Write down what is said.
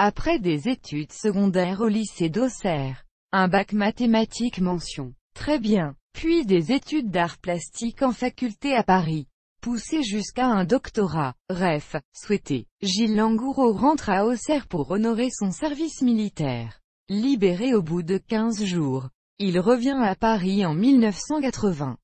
Après des études secondaires au lycée d'Auxerre, un bac mathématique mention. Très bien. Puis des études d'art plastique en faculté à Paris. Poussé jusqu'à un doctorat, ref, souhaité, Gilles Langoureau rentre à Auxerre pour honorer son service militaire. Libéré au bout de 15 jours, il revient à Paris en 1980.